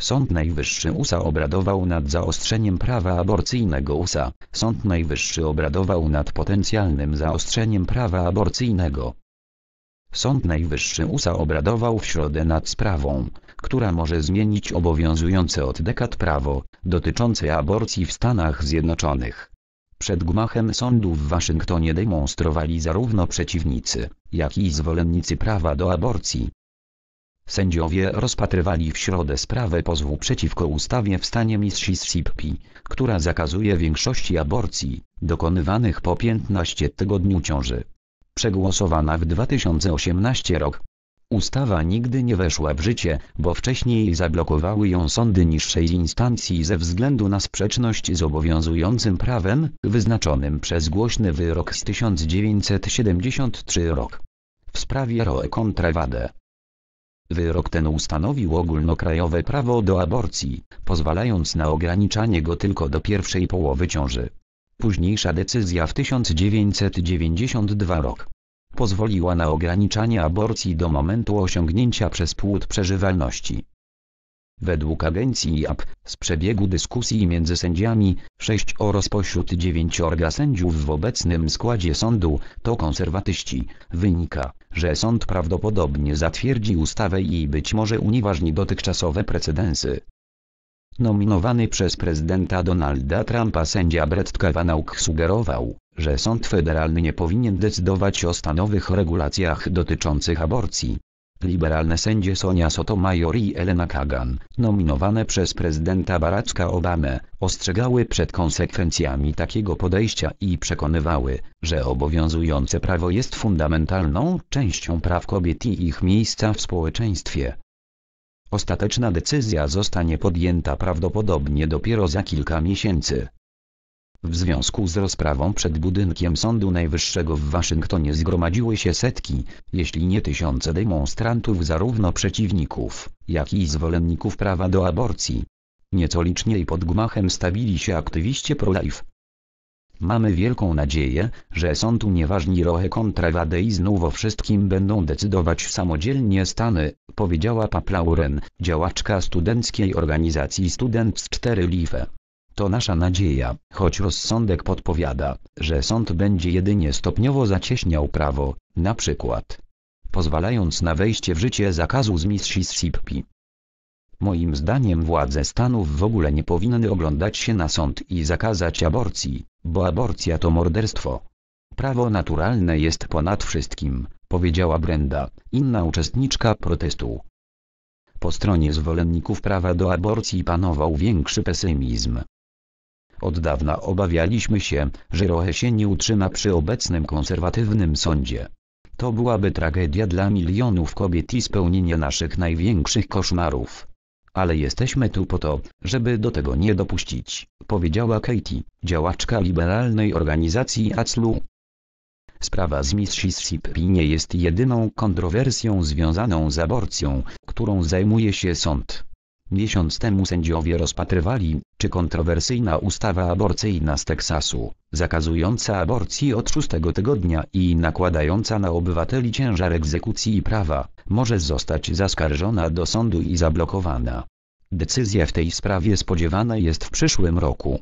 Sąd Najwyższy USA obradował nad zaostrzeniem prawa aborcyjnego USA. Sąd Najwyższy obradował nad potencjalnym zaostrzeniem prawa aborcyjnego. Sąd Najwyższy USA obradował w środę nad sprawą, która może zmienić obowiązujące od dekad prawo dotyczące aborcji w Stanach Zjednoczonych. Przed gmachem sądu w Waszyngtonie demonstrowali zarówno przeciwnicy, jak i zwolennicy prawa do aborcji. Sędziowie rozpatrywali w środę sprawę pozwu przeciwko ustawie w stanie Mississippi, która zakazuje większości aborcji, dokonywanych po 15 tygodniu ciąży. Przegłosowana w 2018 rok. Ustawa nigdy nie weszła w życie, bo wcześniej zablokowały ją sądy niższej instancji ze względu na sprzeczność z obowiązującym prawem, wyznaczonym przez głośny wyrok z 1973 rok. W sprawie Roe contra Wade Wyrok ten ustanowił ogólnokrajowe prawo do aborcji, pozwalając na ograniczanie go tylko do pierwszej połowy ciąży. Późniejsza decyzja w 1992 rok pozwoliła na ograniczanie aborcji do momentu osiągnięcia przez płód przeżywalności. Według agencji IAP, z przebiegu dyskusji między sędziami, sześć sześcioro spośród dziewięciorga sędziów w obecnym składzie sądu, to konserwatyści, wynika, że sąd prawdopodobnie zatwierdzi ustawę i być może unieważni dotychczasowe precedensy. Nominowany przez prezydenta Donalda Trumpa sędzia Brett Kavanaugh sugerował, że sąd federalny nie powinien decydować o stanowych regulacjach dotyczących aborcji, Liberalne sędzie Sonia Sotomayor i Elena Kagan, nominowane przez prezydenta Baracka Obamę, ostrzegały przed konsekwencjami takiego podejścia i przekonywały, że obowiązujące prawo jest fundamentalną częścią praw kobiet i ich miejsca w społeczeństwie. Ostateczna decyzja zostanie podjęta prawdopodobnie dopiero za kilka miesięcy. W związku z rozprawą przed budynkiem Sądu Najwyższego w Waszyngtonie zgromadziły się setki, jeśli nie tysiące demonstrantów zarówno przeciwników, jak i zwolenników prawa do aborcji. Nieco liczniej pod gmachem stawili się aktywiści pro-life. Mamy wielką nadzieję, że sąd unieważni nieważni rohe kontra i znów o wszystkim będą decydować samodzielnie Stany, powiedziała Paplauren, działaczka studenckiej organizacji Students 4 Life. To nasza nadzieja, choć rozsądek podpowiada, że sąd będzie jedynie stopniowo zacieśniał prawo, na przykład pozwalając na wejście w życie zakazu z Mississippi. Moim zdaniem władze Stanów w ogóle nie powinny oglądać się na sąd i zakazać aborcji, bo aborcja to morderstwo. Prawo naturalne jest ponad wszystkim, powiedziała Brenda, inna uczestniczka protestu. Po stronie zwolenników prawa do aborcji panował większy pesymizm, od dawna obawialiśmy się, że Rohe się nie utrzyma przy obecnym konserwatywnym sądzie. To byłaby tragedia dla milionów kobiet i spełnienie naszych największych koszmarów. Ale jesteśmy tu po to, żeby do tego nie dopuścić, powiedziała Katie, działaczka liberalnej organizacji ACLU. Sprawa z Mississippi nie jest jedyną kontrowersją związaną z aborcją, którą zajmuje się sąd. Miesiąc temu sędziowie rozpatrywali, czy kontrowersyjna ustawa aborcyjna z Teksasu, zakazująca aborcji od szóstego tygodnia i nakładająca na obywateli ciężar egzekucji i prawa, może zostać zaskarżona do sądu i zablokowana. Decyzja w tej sprawie spodziewana jest w przyszłym roku.